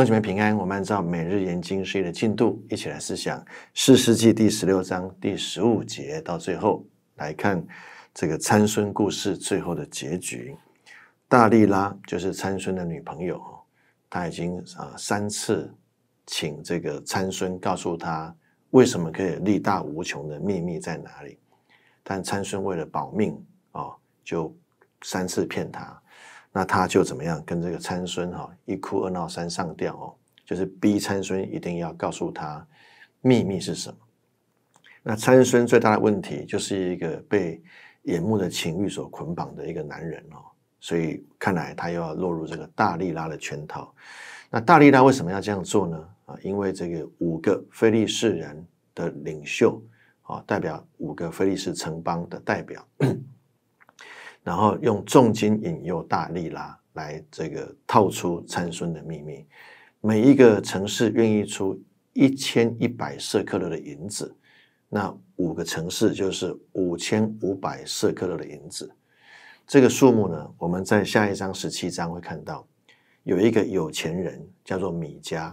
弟兄们平安，我们按照每日研经会的进度，一起来思想四世纪第十六章第十五节到最后来看这个参孙故事最后的结局。大力拉就是参孙的女朋友，他已经啊三次请这个参孙告诉他为什么可以力大无穷的秘密在哪里，但参孙为了保命啊，就三次骗他。那他就怎么样跟这个参孙哈一哭二闹三上吊哦，就是逼参孙一定要告诉他秘密是什么。那参孙最大的问题就是一个被眼目的情欲所捆绑的一个男人哦，所以看来他又要落入这个大力拉的圈套。那大力拉为什么要这样做呢？啊，因为这个五个菲利士人的领袖啊，代表五个菲利士城邦的代表。然后用重金引诱大力拉来，这个套出参孙的秘密。每一个城市愿意出一千一百舍克勒的银子，那五个城市就是五千五百舍克勒的银子。这个数目呢，我们在下一章十七章会看到，有一个有钱人叫做米迦，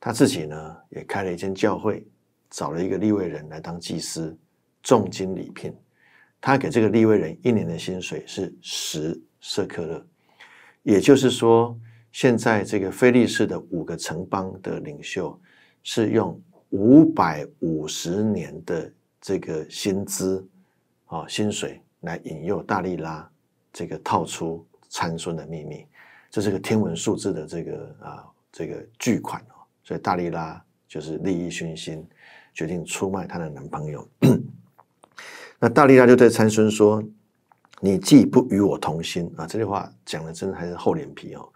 他自己呢也开了一间教会，找了一个立位人来当祭司，重金礼聘。他给这个利未人一年的薪水是十舍克勒，也就是说，现在这个菲利斯的五个城邦的领袖是用五百五十年的这个薪资啊薪水来引诱大利拉这个套出参孙的秘密，这是个天文数字的这个啊这个巨款哦，所以大利拉就是利益熏心，决定出卖她的男朋友。那大力拉就对参孙说：“你既不与我同心啊！”这句话讲的真的还是厚脸皮哦。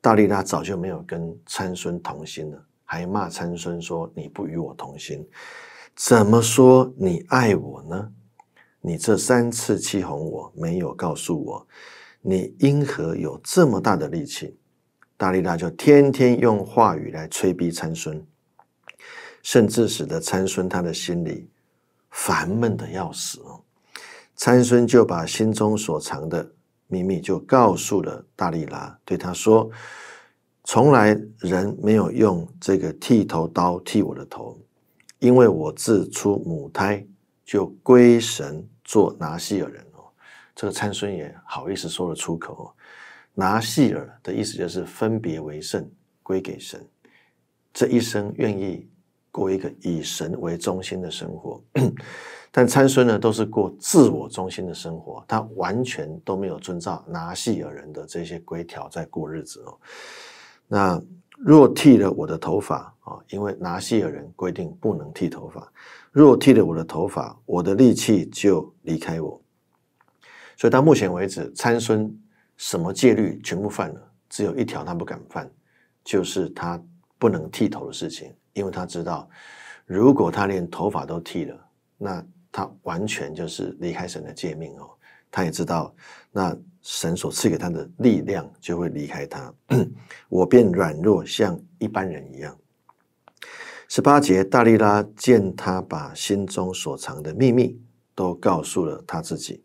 大力拉早就没有跟参孙同心了，还骂参孙说：“你不与我同心，怎么说你爱我呢？你这三次欺哄我没有告诉我，你因何有这么大的力气？”大力拉就天天用话语来催逼参孙，甚至使得参孙他的心里。烦闷的要死，参孙就把心中所藏的秘密就告诉了大力拉，对他说：“从来人没有用这个剃头刀剃我的头，因为我自出母胎就归神做拿西尔人。”哦，这个参孙也好意思说了出口。哦。拿西尔的意思就是分别为圣，归给神。这一生愿意。过一个以神为中心的生活，但参孙呢，都是过自我中心的生活，他完全都没有遵照拿细尔人的这些规条在过日子哦。那若剃了我的头发啊，因为拿细尔人规定不能剃头发，若剃了我的头发，我的力气就离开我。所以到目前为止，参孙什么戒律全部犯了，只有一条他不敢犯，就是他不能剃头的事情。因为他知道，如果他连头发都剃了，那他完全就是离开神的诫命哦。他也知道，那神所赐给他的力量就会离开他。我便软弱，像一般人一样。十八节，大利拉见他把心中所藏的秘密都告诉了他自己，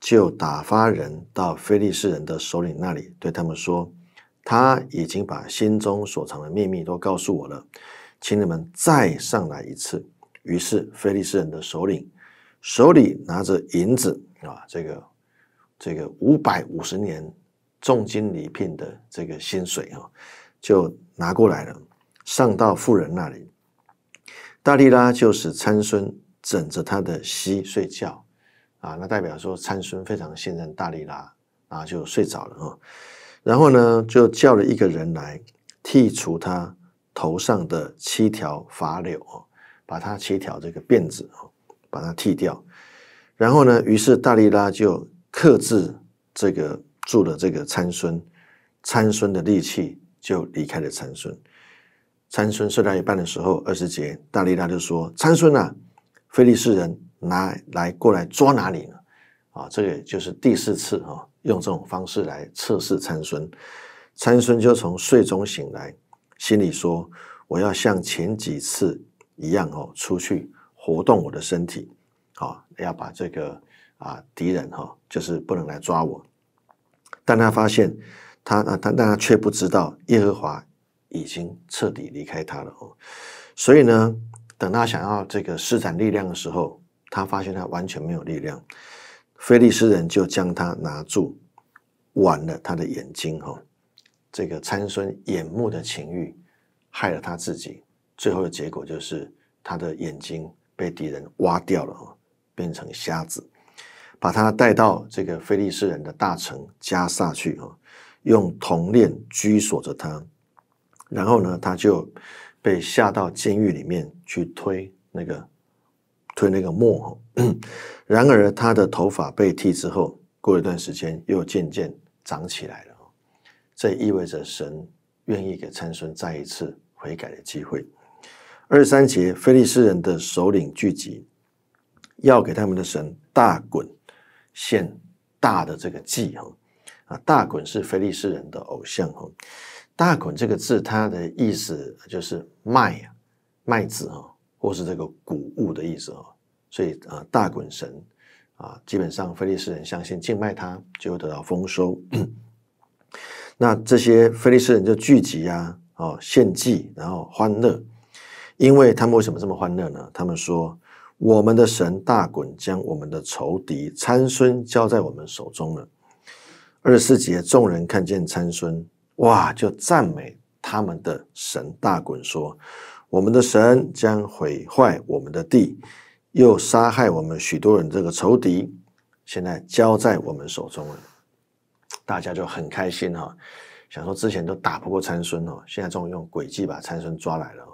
就打发人到菲利士人的首领那里，对他们说：“他已经把心中所藏的秘密都告诉我了。”请你们再上来一次。于是，菲利斯人的首领手里拿着银子啊，这个这个五百五十年重金礼聘的这个薪水啊，就拿过来了，上到妇人那里。大力拉就是参孙枕着他的膝睡觉啊，那代表说参孙非常信任大力拉啊，就睡着了啊。然后呢，就叫了一个人来剔除他。头上的七条发柳哦，把它七条这个辫子哦，把它剃掉。然后呢，于是大力拉就克制这个住了这个参孙，参孙的力气就离开了参孙。参孙睡到一半的时候，二十节大力拉就说：“参孙啊，菲利斯人拿来过来抓哪里呢？”啊，这个就是第四次哦，用这种方式来测试参孙。参孙就从睡中醒来。心里说：“我要像前几次一样哦，出去活动我的身体，好要把这个啊敌人哈，就是不能来抓我。”但他发现，他啊，他但他却不知道，耶和华已经彻底离开他了哦。所以呢，等他想要这个施展力量的时候，他发现他完全没有力量。菲利斯人就将他拿住，挽了他的眼睛哈。这个参孙眼目的情欲，害了他自己。最后的结果就是他的眼睛被敌人挖掉了变成瞎子。把他带到这个菲利士人的大城加萨去啊，用铜链拘锁着他。然后呢，他就被下到监狱里面去推那个推那个磨。然而，他的头发被剃之后，过一段时间又渐渐长起来了。这意味着神愿意给参孙再一次悔改的机会。二十三节，菲利士人的首领聚集，要给他们的神大滚献大的这个祭哈啊！大滚是菲利士人的偶像哈。大滚这个字，它的意思就是麦呀，麦子啊，或是这个谷物的意思啊。所以啊，大滚神啊，基本上菲利士人相信敬拜他就会得到丰收。那这些菲利斯人就聚集啊，哦，献祭，然后欢乐，因为他们为什么这么欢乐呢？他们说：“我们的神大滚将我们的仇敌参孙交在我们手中了。”二十四节，众人看见参孙，哇，就赞美他们的神大滚说：“我们的神将毁坏我们的地，又杀害我们许多人，这个仇敌现在交在我们手中了。”大家就很开心哈，想说之前都打不过参孙哦，现在终于用诡计把参孙抓来了。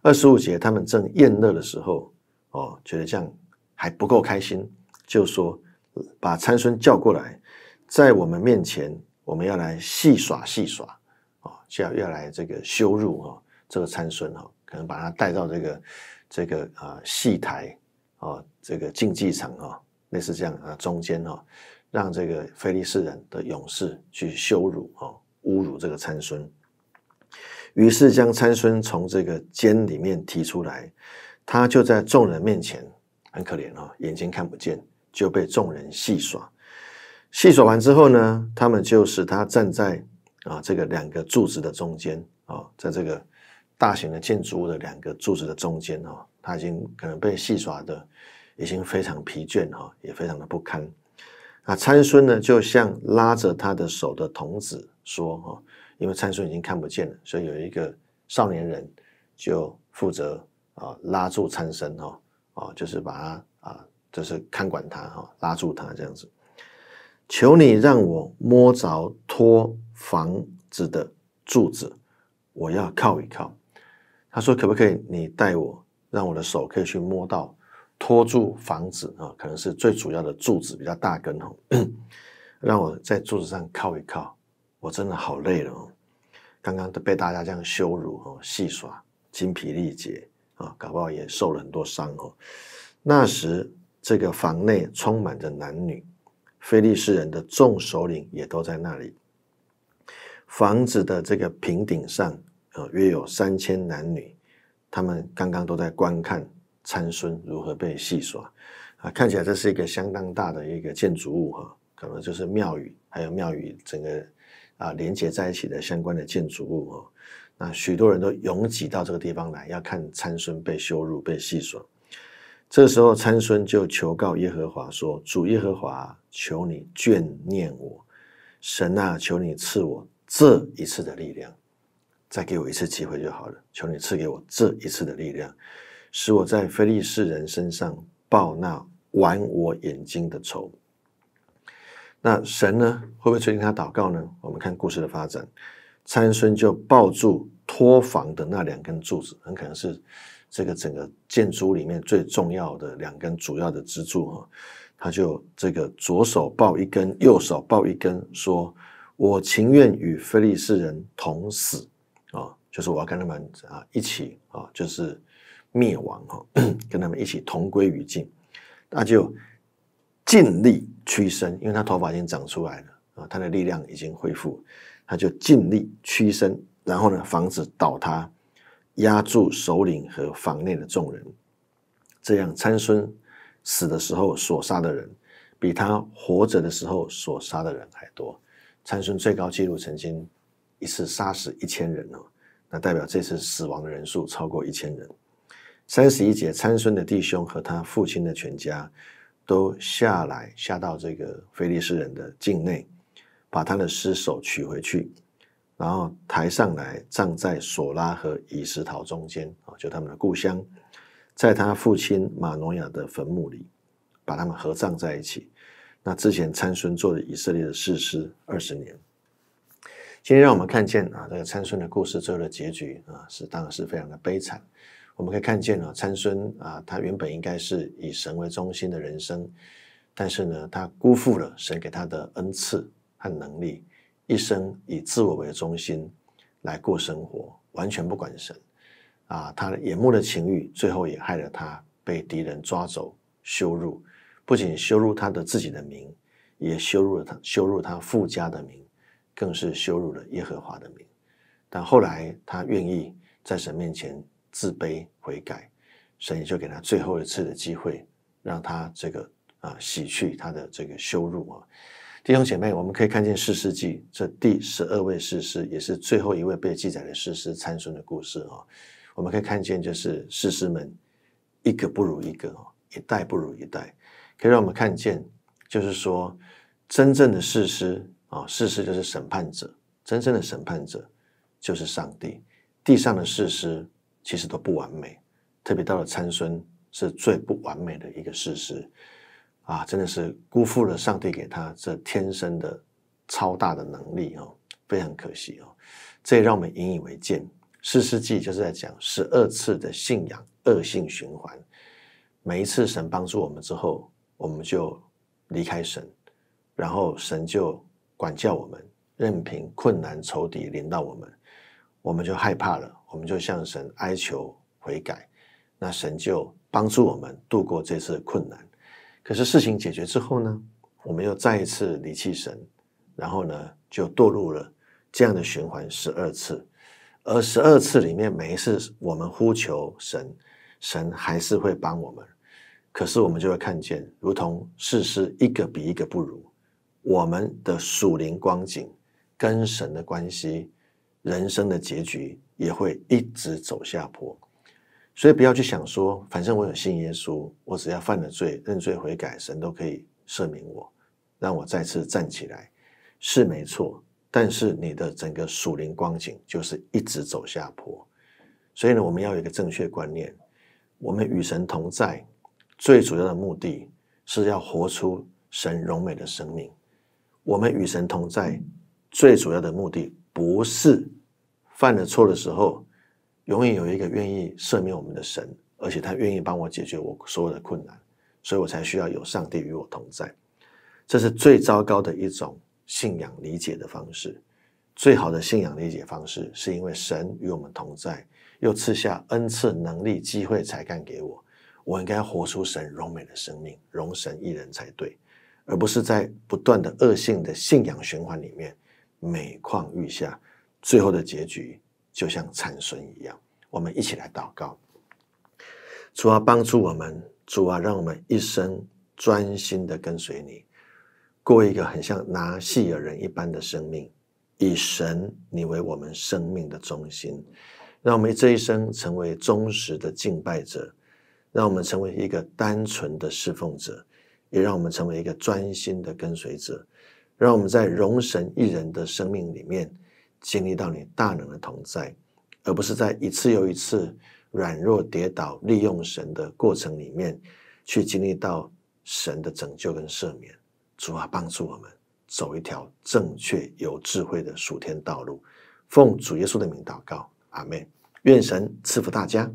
二十五节，他们正宴乐的时候哦，觉得这样还不够开心，就说把参孙叫过来，在我们面前，我们要来戏耍戏耍哦，就要要来这个羞辱哦，这个参孙哦，可能把他带到这个这个呃戏台啊，这个竞技场啊，类似这样啊中间哦，让这个菲利斯人的勇士去羞辱啊，侮辱这个参孙，于是将参孙从这个监里面提出来，他就在众人面前很可怜哦，眼睛看不见，就被众人戏耍。戏耍完之后呢，他们就是他站在啊这个两个柱子的中间啊，在这个大型的建筑物的两个柱子的中间哦，他已经可能被戏耍的已经非常疲倦哈，也非常的不堪。啊，参孙呢，就像拉着他的手的童子说：“哈，因为参孙已经看不见了，所以有一个少年人就负责啊拉住参孙，哈啊，就是把他啊，就是看管他，哈，拉住他这样子。求你让我摸着托房子的柱子，我要靠一靠。”他说：“可不可以？你带我，让我的手可以去摸到。”拖住房子啊，可能是最主要的柱子比较大根哦，让我在柱子上靠一靠，我真的好累了。刚刚被大家这样羞辱哦，戏耍，精疲力竭啊，搞不好也受了很多伤哦。那时这个房内充满着男女，菲利士人的众首领也都在那里。房子的这个平顶上啊，约有三千男女，他们刚刚都在观看。参孙如何被戏耍？啊，看起来这是一个相当大的一个建筑物哈，可能就是庙宇，还有庙宇整个啊连接在一起的相关的建筑物啊。那许多人都拥挤到这个地方来要看参孙被羞辱、被戏耍。这时候参孙就求告耶和华说：“主耶和华，求你眷念我，神啊，求你赐我这一次的力量，再给我一次机会就好了。求你赐给我这一次的力量。”使我在非利士人身上报那玩我眼睛的仇。那神呢，会不会催应他祷告呢？我们看故事的发展，参孙就抱住托房的那两根柱子，很可能是这个整个建筑里面最重要的两根主要的支柱啊。他就这个左手抱一根，右手抱一根，说我情愿与非利士人同死啊，就是我要跟他们啊一起啊，就是。灭亡哈，跟他们一起同归于尽，那就尽力屈身，因为他头发已经长出来了啊，他的力量已经恢复，他就尽力屈身，然后呢，防止倒塌，压住首领和房内的众人。这样参孙死的时候所杀的人，比他活着的时候所杀的人还多。参孙最高纪录曾经一次杀死一千人哦，那代表这次死亡的人数超过一千人。三十一节，参孙的弟兄和他父亲的全家都下来，下到这个菲利士人的境内，把他的尸首取回去，然后抬上来，葬在索拉和以石陶中间啊，就他们的故乡，在他父亲马诺亚的坟墓里，把他们合葬在一起。那之前，参孙做的以色列的士师二十年。今天，让我们看见啊，这个参孙的故事最后的结局啊，是当然是非常的悲惨。我们可以看见了，参孙啊，他原本应该是以神为中心的人生，但是呢，他辜负了神给他的恩赐和能力，一生以自我为中心来过生活，完全不管神啊。他眼目的情欲，最后也害了他被敌人抓走羞辱，不仅羞辱他的自己的名，也羞辱了他羞辱他富家的名，更是羞辱了耶和华的名。但后来他愿意在神面前。自卑悔改，神就给他最后一次的机会，让他这个啊洗去他的这个羞辱啊。弟兄姐妹，我们可以看见四世纪这第十二位士师，也是最后一位被记载的士师参孙的故事啊。我们可以看见，就是士师们一个不如一个，一代不如一代，可以让我们看见，就是说，真正的士师啊，士师就是审判者，真正的审判者就是上帝。地上的事师。其实都不完美，特别到了参孙是最不完美的一个事实，啊，真的是辜负了上帝给他这天生的超大的能力哦，非常可惜哦。这也让我们引以为戒。四世纪就是在讲十二次的信仰恶性循环，每一次神帮助我们之后，我们就离开神，然后神就管教我们，任凭困难仇敌临到我们，我们就害怕了。我们就向神哀求悔改，那神就帮助我们度过这次困难。可是事情解决之后呢，我们又再一次离弃神，然后呢就堕入了这样的循环十二次。而十二次里面，每一次我们呼求神，神还是会帮我们。可是我们就会看见，如同世事一个比一个不如，我们的属灵光景跟神的关系，人生的结局。也会一直走下坡，所以不要去想说，反正我有信耶稣，我只要犯了罪、认罪悔改，神都可以赦免我，让我再次站起来，是没错。但是你的整个属灵光景就是一直走下坡，所以呢，我们要有一个正确观念：我们与神同在，最主要的目的是要活出神荣美的生命。我们与神同在，最主要的目的不是。犯了错的时候，永远有一个愿意赦免我们的神，而且他愿意帮我解决我所有的困难，所以我才需要有上帝与我同在。这是最糟糕的一种信仰理解的方式。最好的信仰理解方式，是因为神与我们同在，又赐下恩赐、能力、机会、才干给我，我应该活出神荣美的生命，容神一人才对，而不是在不断的恶性的信仰循环里面每况愈下。最后的结局就像产孙一样，我们一起来祷告。主啊，帮助我们，主啊，让我们一生专心的跟随你，过一个很像拿细的人一般的生命，以神你为我们生命的中心，让我们这一生成为忠实的敬拜者，让我们成为一个单纯的侍奉者，也让我们成为一个专心的跟随者，让我们在容神一人的生命里面。经历到你大能的同在，而不是在一次又一次软弱跌倒、利用神的过程里面，去经历到神的拯救跟赦免。主啊，帮助我们走一条正确有智慧的属天道路，奉主耶稣的名祷告，阿门。愿神赐福大家。